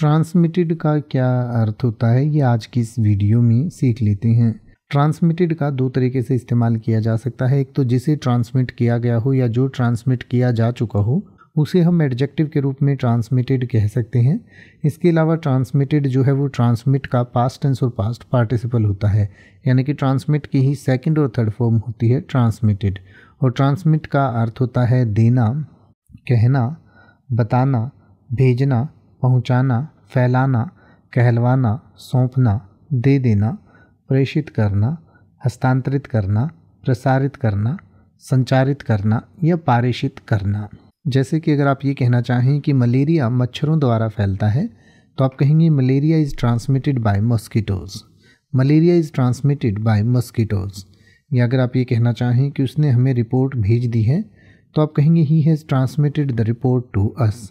transmitted का क्या अर्थ होता है ये आज की इस वीडियो में सीख लेते हैं ट्रांसमिटेड का दो तरीके से इस्तेमाल किया जा सकता है एक तो जिसे ट्रांसमिट किया गया हो या जो ट्रांसमिट किया जा चुका हो उसे हम एडजेक्टिव के रूप में ट्रांसमिटेड कह सकते हैं इसके अलावा ट्रांसमिटेड जो है वो ट्रांसमिट का पास्ट टेंस और पास्ट पार्टिसिपल होता है यानी कि ट्रांसमिट की ही सेकंड और थर्ड फॉर्म होती है ट्रांसमिटेड और ट्रांसमिट का अर्थ होता है देना कहना बताना भेजना पहुंचाना फैलाना कहलवाना सौंपना दे देना प्रेषित करना हस्तांतरित करना प्रसारित करना संचारित करना या पारेषित करना जैसे कि अगर आप ये कहना चाहें कि मलेरिया मच्छरों द्वारा फैलता है तो आप कहेंगे malaria is transmitted by mosquitoes malaria is transmitted by mosquitoes या अगर आप ये कहना चाहें कि उसने हमें रिपोर्ट भेज दी है तो आप कहेंगे he has transmitted the report to us